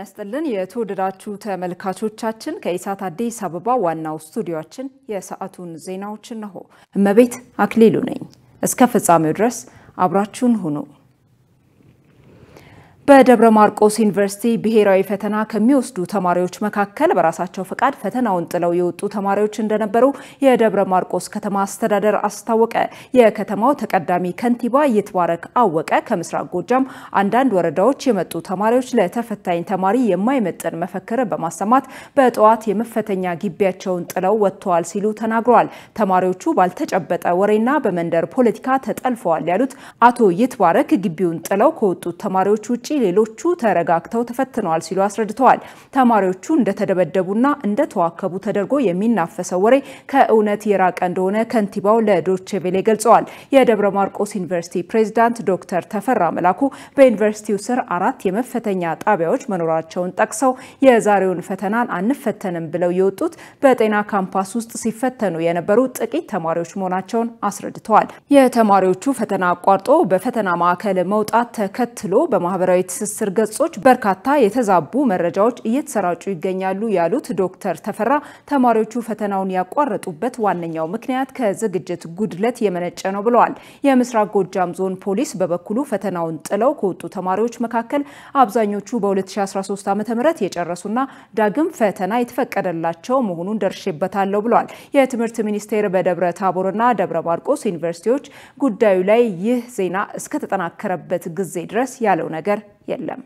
ጤና ይስጥልን የተወደዳችሁ ተመልካቾቻችን፣ ከኢሳት አዲስ አበባ ዋናው ስቱዲዮችን የሰዓቱን ዜናዎች እነሆ። እመቤት አክሊሉ ነኝ። እስከ ፍጻሜው ድረስ አብራችሁን ሁኑ። በደብረ ማርቆስ ዩኒቨርሲቲ ብሔራዊ ፈተና ከሚወስዱ ተማሪዎች መካከል በራሳቸው ፈቃድ ፈተናውን ጥለው የወጡ ተማሪዎች እንደነበሩ የደብረ ማርቆስ ከተማ አስተዳደር አስታወቀ። የከተማው ተቀዳሚ ከንቲባ ይትባረክ አወቀ ከምስራቅ ጎጃም አንዳንድ ወረዳዎች የመጡ ተማሪዎች ለተፈታኝ ተማሪ የማይመጥን መፈክር በማሰማት በጠዋት የመፈተኛ ግቢያቸውን ጥለው ወጥተዋል ሲሉ ተናግረዋል። ተማሪዎቹ ባልተጨበጠ ወሬና በመንደር ፖለቲካ ተጠልፈዋል ያሉት አቶ ይትባረክ ግቢውን ጥለው ከወጡት ተማሪዎች ውጭ ሌሎቹ ተረጋግተው ተፈትነዋል ሲሉ አስረድተዋል። ተማሪዎቹ እንደተደበደቡና እንደተዋከቡ ተደርጎ የሚናፈሰው ወሬ ከእውነት የራቀ እንደሆነ ከንቲባው ለዶቼቬሌ ገልጸዋል። የደብረ ማርቆስ ዩኒቨርሲቲ ፕሬዚዳንት ዶክተር ተፈራ መላኩ በዩኒቨርሲቲው ስር አራት የመፈተኛ ጣቢያዎች መኖራቸውን ጠቅሰው የዛሬውን ፈተናን አንፈተንም ብለው የወጡት በጤና ካምፓስ ውስጥ ሲፈተኑ የነበሩ ጥቂት ተማሪዎች መሆናቸውን አስረድተዋል። የተማሪዎቹ ፈተና አቋርጦ በፈተና ማዕከል መውጣት ተከትሎ በማህበራዊ ማህበራዊ ትስስር ገጾች በርካታ የተዛቡ መረጃዎች እየተሰራጩ ይገኛሉ ያሉት ዶክተር ተፈራ ተማሪዎቹ ፈተናውን ያቋረጡበት ዋነኛው ምክንያት ከዝግጅት ጉድለት የመነጨ ነው ብለዋል። የምስራቅ ጎጃም ዞን ፖሊስ በበኩሉ ፈተናውን ጥለው ከወጡ ተማሪዎች መካከል አብዛኞቹ በ2013 ዓ ም የጨረሱና ዳግም ፈተና የተፈቀደላቸው መሆኑን ደርሼበታለሁ ብለዋል። የትምህርት ሚኒስቴር በደብረ ታቦርና ደብረ ማርቆስ ዩኒቨርሲቲዎች ጉዳዩ ላይ ይህ ዜና እስከተጠናከረበት ጊዜ ድረስ ያለው ነገር يلم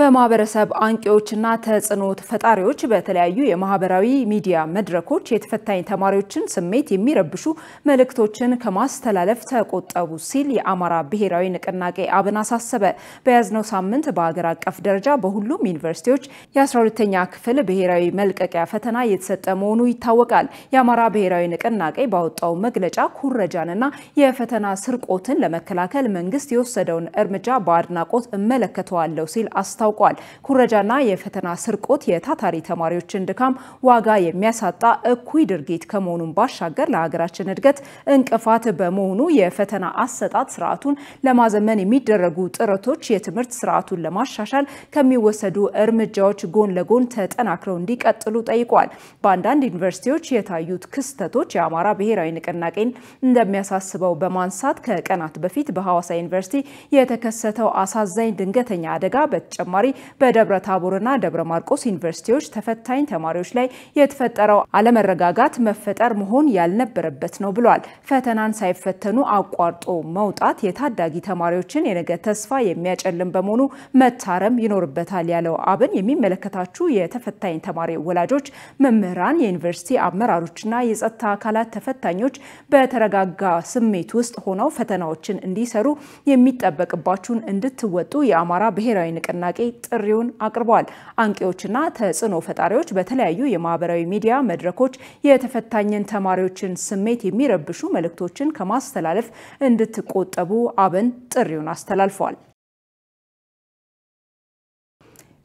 በማህበረሰብ አንቂዎችና ተጽዕኖ ፈጣሪዎች በተለያዩ የማህበራዊ ሚዲያ መድረኮች የተፈታኝ ተማሪዎችን ስሜት የሚረብሹ መልእክቶችን ከማስተላለፍ ተቆጠቡ ሲል የአማራ ብሔራዊ ንቅናቄ አብን አሳሰበ። በያዝነው ሳምንት በሀገር አቀፍ ደረጃ በሁሉም ዩኒቨርሲቲዎች የ12ኛ ክፍል ብሔራዊ መልቀቂያ ፈተና እየተሰጠ መሆኑ ይታወቃል። የአማራ ብሔራዊ ንቅናቄ ባወጣው መግለጫ ኩረጃንና የፈተና ስርቆትን ለመከላከል መንግስት የወሰደውን እርምጃ በአድናቆት እመለከተዋለሁ ሲል አስታ አስታውቋል። ኩረጃና የፈተና ስርቆት የታታሪ ተማሪዎችን ድካም ዋጋ የሚያሳጣ እኩይ ድርጊት ከመሆኑን ባሻገር ለሀገራችን እድገት እንቅፋት በመሆኑ የፈተና አሰጣጥ ስርዓቱን ለማዘመን የሚደረጉ ጥረቶች የትምህርት ስርዓቱን ለማሻሻል ከሚወሰዱ እርምጃዎች ጎን ለጎን ተጠናክረው እንዲቀጥሉ ጠይቋል። በአንዳንድ ዩኒቨርሲቲዎች የታዩት ክስተቶች የአማራ ብሔራዊ ንቅናቄን እንደሚያሳስበው በማንሳት ከቀናት በፊት በሐዋሳ ዩኒቨርሲቲ የተከሰተው አሳዛኝ ድንገተኛ አደጋ በተጨማ በተጨማሪ በደብረ ታቦርና ደብረ ማርቆስ ዩኒቨርሲቲዎች ተፈታኝ ተማሪዎች ላይ የተፈጠረው አለመረጋጋት መፈጠር መሆን ያልነበረበት ነው ብሏል። ፈተናን ሳይፈተኑ አቋርጦ መውጣት የታዳጊ ተማሪዎችን የነገ ተስፋ የሚያጨልም በመሆኑ መታረም ይኖርበታል ያለው አብን የሚመለከታችሁ የተፈታኝ ተማሪ ወላጆች፣ መምህራን፣ የዩኒቨርሲቲ አመራሮችና የጸጥታ አካላት ተፈታኞች በተረጋጋ ስሜት ውስጥ ሆነው ፈተናዎችን እንዲሰሩ የሚጠበቅባችሁን እንድትወጡ የአማራ ብሔራዊ ንቅናቄ ጥሪውን አቅርበዋል። አንቂዎችና ተጽዕኖ ፈጣሪዎች በተለያዩ የማህበራዊ ሚዲያ መድረኮች የተፈታኝን ተማሪዎችን ስሜት የሚረብሹ መልእክቶችን ከማስተላለፍ እንድትቆጠቡ አብን ጥሪውን አስተላልፈዋል።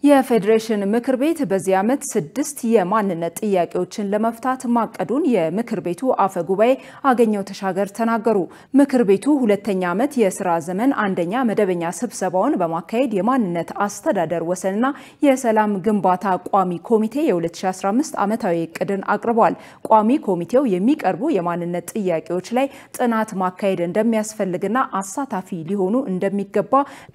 የፌዴሬሽን ምክር ቤት በዚህ ዓመት ስድስት የማንነት ጥያቄዎችን ለመፍታት ማቀዱን የምክር ቤቱ አፈ ጉባኤ አገኘው ተሻገር ተናገሩ። ምክር ቤቱ ሁለተኛ ዓመት የስራ ዘመን አንደኛ መደበኛ ስብሰባውን በማካሄድ የማንነት አስተዳደር ወሰንና የሰላም ግንባታ ቋሚ ኮሚቴ የ2015 ዓመታዊ እቅድን አቅርቧል። ቋሚ ኮሚቴው የሚቀርቡ የማንነት ጥያቄዎች ላይ ጥናት ማካሄድ እንደሚያስፈልግና አሳታፊ ሊሆኑ እንደሚገባ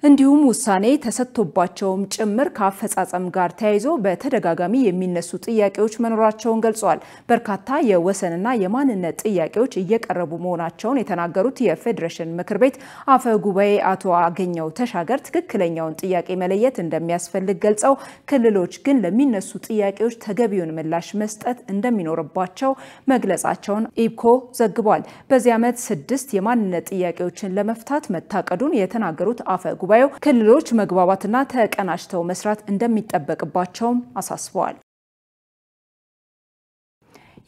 እንዲሁም ውሳኔ ተሰጥቶባቸውም ጭምር አፈጻጸም ጋር ተያይዞ በተደጋጋሚ የሚነሱ ጥያቄዎች መኖራቸውን ገልጸዋል። በርካታ የወሰንና የማንነት ጥያቄዎች እየቀረቡ መሆናቸውን የተናገሩት የፌዴሬሽን ምክር ቤት አፈ ጉባኤ አቶ አገኘው ተሻገር ትክክለኛውን ጥያቄ መለየት እንደሚያስፈልግ ገልጸው ክልሎች ግን ለሚነሱ ጥያቄዎች ተገቢውን ምላሽ መስጠት እንደሚኖርባቸው መግለጻቸውን ኢብኮ ዘግቧል። በዚህ ዓመት ስድስት የማንነት ጥያቄዎችን ለመፍታት መታቀዱን የተናገሩት አፈ ጉባኤው ክልሎች መግባባትና ተቀናጅተው መስራት እንደሚጠበቅባቸውም አሳስበዋል።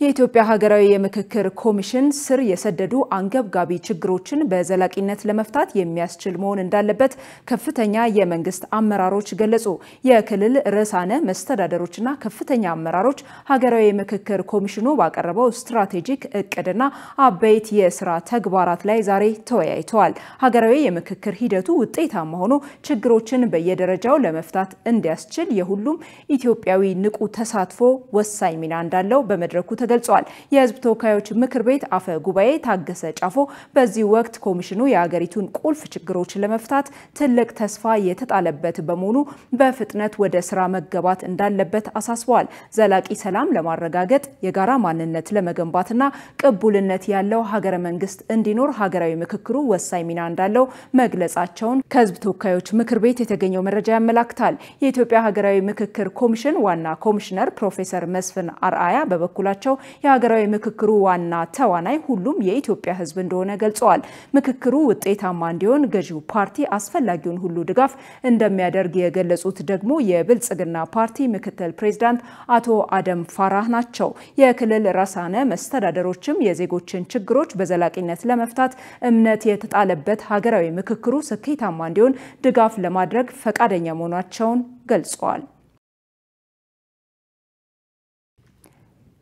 የኢትዮጵያ ሀገራዊ የምክክር ኮሚሽን ስር የሰደዱ አንገብጋቢ ችግሮችን በዘላቂነት ለመፍታት የሚያስችል መሆን እንዳለበት ከፍተኛ የመንግስት አመራሮች ገለጹ። የክልል ርዕሳነ መስተዳደሮችና ከፍተኛ አመራሮች ሀገራዊ የምክክር ኮሚሽኑ ባቀረበው ስትራቴጂክ እቅድና አበይት የስራ ተግባራት ላይ ዛሬ ተወያይተዋል። ሀገራዊ የምክክር ሂደቱ ውጤታማ ሆኖ ችግሮችን በየደረጃው ለመፍታት እንዲያስችል የሁሉም ኢትዮጵያዊ ንቁ ተሳትፎ ወሳኝ ሚና እንዳለው በመድረኩ ተገልጸዋል። የህዝብ ተወካዮች ምክር ቤት አፈ ጉባኤ ታገሰ ጫፎ በዚህ ወቅት ኮሚሽኑ የአገሪቱን ቁልፍ ችግሮች ለመፍታት ትልቅ ተስፋ የተጣለበት በመሆኑ በፍጥነት ወደ ስራ መገባት እንዳለበት አሳስበዋል። ዘላቂ ሰላም ለማረጋገጥ የጋራ ማንነት ለመገንባትና ቅቡልነት ያለው ሀገረ መንግስት እንዲኖር ሀገራዊ ምክክሩ ወሳኝ ሚና እንዳለው መግለጻቸውን ከህዝብ ተወካዮች ምክር ቤት የተገኘው መረጃ ያመላክታል። የኢትዮጵያ ሀገራዊ ምክክር ኮሚሽን ዋና ኮሚሽነር ፕሮፌሰር መስፍን አርአያ በበኩላቸው የሀገራዊ ምክክሩ ዋና ተዋናይ ሁሉም የኢትዮጵያ ሕዝብ እንደሆነ ገልጸዋል። ምክክሩ ውጤታማ እንዲሆን ገዢው ፓርቲ አስፈላጊውን ሁሉ ድጋፍ እንደሚያደርግ የገለጹት ደግሞ የብልጽግና ፓርቲ ምክትል ፕሬዚዳንት አቶ አደም ፋራህ ናቸው። የክልል ርዕሳነ መስተዳደሮችም የዜጎችን ችግሮች በዘላቂነት ለመፍታት እምነት የተጣለበት ሀገራዊ ምክክሩ ስኬታማ እንዲሆን ድጋፍ ለማድረግ ፈቃደኛ መሆናቸውን ገልጸዋል።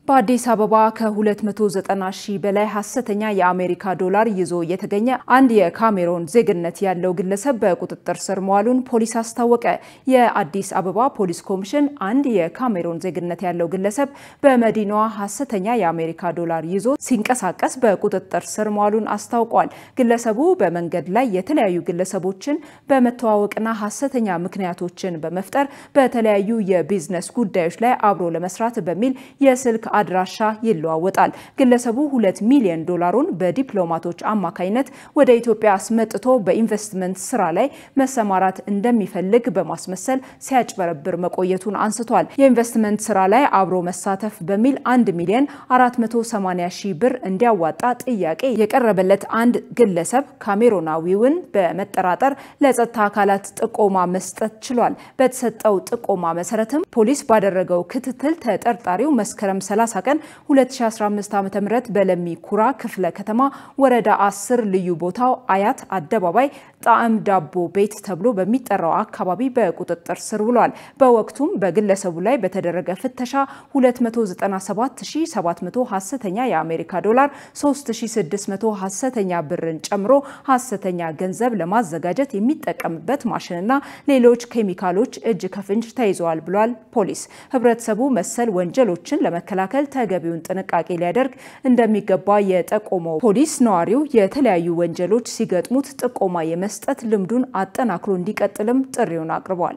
በአዲስ አበባ ከ290 ሺህ በላይ ሀሰተኛ የአሜሪካ ዶላር ይዞ የተገኘ አንድ የካሜሮን ዜግነት ያለው ግለሰብ በቁጥጥር ስር መዋሉን ፖሊስ አስታወቀ። የአዲስ አበባ ፖሊስ ኮሚሽን አንድ የካሜሮን ዜግነት ያለው ግለሰብ በመዲናዋ ሀሰተኛ የአሜሪካ ዶላር ይዞ ሲንቀሳቀስ በቁጥጥር ስር መዋሉን አስታውቋል። ግለሰቡ በመንገድ ላይ የተለያዩ ግለሰቦችን በመተዋወቅና ሀሰተኛ ምክንያቶችን በመፍጠር በተለያዩ የቢዝነስ ጉዳዮች ላይ አብሮ ለመስራት በሚል የስልክ አድራሻ ይለዋወጣል። ግለሰቡ ሁለት ሚሊዮን ዶላሩን በዲፕሎማቶች አማካኝነት ወደ ኢትዮጵያ አስመጥቶ በኢንቨስትመንት ስራ ላይ መሰማራት እንደሚፈልግ በማስመሰል ሲያጭበረብር መቆየቱን አንስቷል። የኢንቨስትመንት ስራ ላይ አብሮ መሳተፍ በሚል 1 ሚሊዮን 480 ሺህ ብር እንዲያዋጣ ጥያቄ የቀረበለት አንድ ግለሰብ ካሜሮናዊውን በመጠራጠር ለጸጥታ አካላት ጥቆማ መስጠት ችሏል። በተሰጠው ጥቆማ መሰረትም ፖሊስ ባደረገው ክትትል ተጠርጣሪው መስከረም 30 ቀን 2015 ዓ.ም በለሚ ኩራ ክፍለ ከተማ ወረዳ 10 ልዩ ቦታው አያት አደባባይ ጣዕም ዳቦ ቤት ተብሎ በሚጠራው አካባቢ በቁጥጥር ስር ውሏል። በወቅቱም በግለሰቡ ላይ በተደረገ ፍተሻ 297700 ሀሰተኛ የአሜሪካ ዶላር፣ 3600 ሀሰተኛ ብርን ጨምሮ ሀሰተኛ ገንዘብ ለማዘጋጀት የሚጠቀምበት ማሽንና ሌሎች ኬሚካሎች እጅ ከፍንጅ ተይዘዋል ብሏል ፖሊስ። ህብረተሰቡ መሰል ወንጀሎችን ለመከላከል ተገቢውን ጥንቃቄ ሊያደርግ እንደሚገባ የጠቆመው ፖሊስ ነዋሪው የተለያዩ ወንጀሎች ሲገጥሙት ጥቆማ የመ መስጠት ልምዱን አጠናክሮ እንዲቀጥልም ጥሪውን አቅርቧል።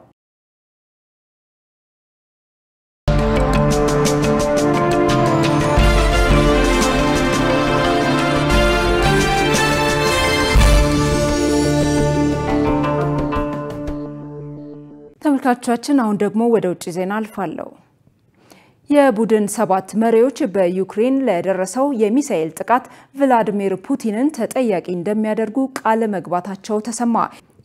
ተመልካቾቻችን አሁን ደግሞ ወደ ውጭ ዜና አልፋለሁ። የቡድን ሰባት መሪዎች በዩክሬን ለደረሰው የሚሳኤል ጥቃት ቭላድሚር ፑቲንን ተጠያቂ እንደሚያደርጉ ቃለ መግባታቸው ተሰማ።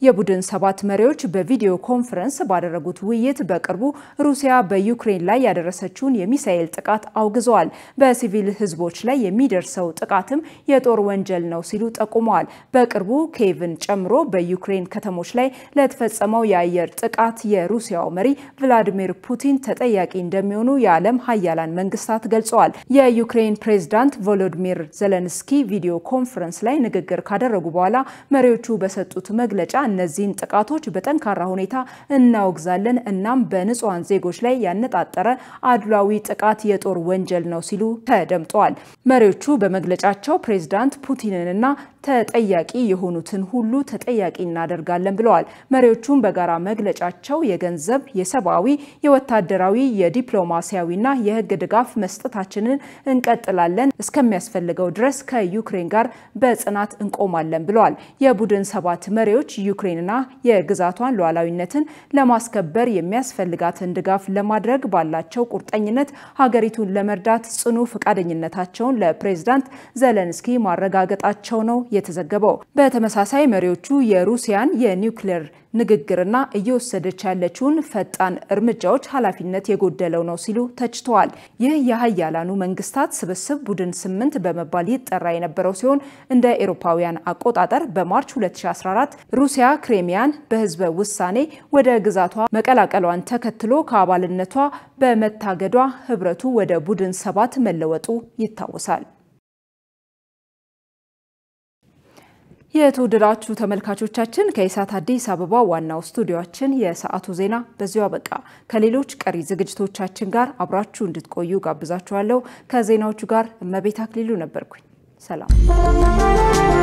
የቡድን ሰባት መሪዎች በቪዲዮ ኮንፈረንስ ባደረጉት ውይይት በቅርቡ ሩሲያ በዩክሬን ላይ ያደረሰችውን የሚሳኤል ጥቃት አውግዘዋል። በሲቪል ሕዝቦች ላይ የሚደርሰው ጥቃትም የጦር ወንጀል ነው ሲሉ ጠቁመዋል። በቅርቡ ኬቭን ጨምሮ በዩክሬን ከተሞች ላይ ለተፈጸመው የአየር ጥቃት የሩሲያው መሪ ቭላዲሚር ፑቲን ተጠያቂ እንደሚሆኑ የዓለም ሀያላን መንግስታት ገልጸዋል። የዩክሬን ፕሬዝዳንት ቮሎዲሚር ዘለንስኪ ቪዲዮ ኮንፈረንስ ላይ ንግግር ካደረጉ በኋላ መሪዎቹ በሰጡት መግለጫ እነዚህን ጥቃቶች በጠንካራ ሁኔታ እናወግዛለን። እናም በንጹሐን ዜጎች ላይ ያነጣጠረ አድሏዊ ጥቃት የጦር ወንጀል ነው ሲሉ ተደምጠዋል። መሪዎቹ በመግለጫቸው ፕሬዝዳንት ፑቲንንና ተጠያቂ የሆኑትን ሁሉ ተጠያቂ እናደርጋለን ብለዋል። መሪዎቹም በጋራ መግለጫቸው የገንዘብ፣ የሰብአዊ፣ የወታደራዊ፣ የዲፕሎማሲያዊና የህግ ድጋፍ መስጠታችንን እንቀጥላለን፣ እስከሚያስፈልገው ድረስ ከዩክሬን ጋር በጽናት እንቆማለን ብለዋል። የቡድን ሰባት መሪዎች ዩክሬንና የግዛቷን ሉዓላዊነትን ለማስከበር የሚያስፈልጋትን ድጋፍ ለማድረግ ባላቸው ቁርጠኝነት ሀገሪቱን ለመርዳት ጽኑ ፈቃደኝነታቸውን ለፕሬዝዳንት ዘለንስኪ ማረጋገጣቸው ነው የተዘገበው። በተመሳሳይ መሪዎቹ የሩሲያን የኒውክሌር ንግግርና እየወሰደች ያለችውን ፈጣን እርምጃዎች ኃላፊነት የጎደለው ነው ሲሉ ተችተዋል። ይህ የሀያላኑ መንግስታት ስብስብ ቡድን ስምንት በመባል ይጠራ የነበረው ሲሆን እንደ ኤሮፓውያን አቆጣጠር በማርች 2014 ሩሲያ ክሬሚያን በህዝበ ውሳኔ ወደ ግዛቷ መቀላቀሏን ተከትሎ ከአባልነቷ በመታገዷ ህብረቱ ወደ ቡድን ሰባት መለወጡ ይታወሳል። የተወደዳችሁ ተመልካቾቻችን ከኢሳት አዲስ አበባ ዋናው ስቱዲዮችን የሰዓቱ ዜና በዚሁ አበቃ። ከሌሎች ቀሪ ዝግጅቶቻችን ጋር አብራችሁ እንድትቆዩ ጋብዛችኋለሁ። ከዜናዎቹ ጋር እመቤት አክሊሉ ነበርኩኝ። ሰላም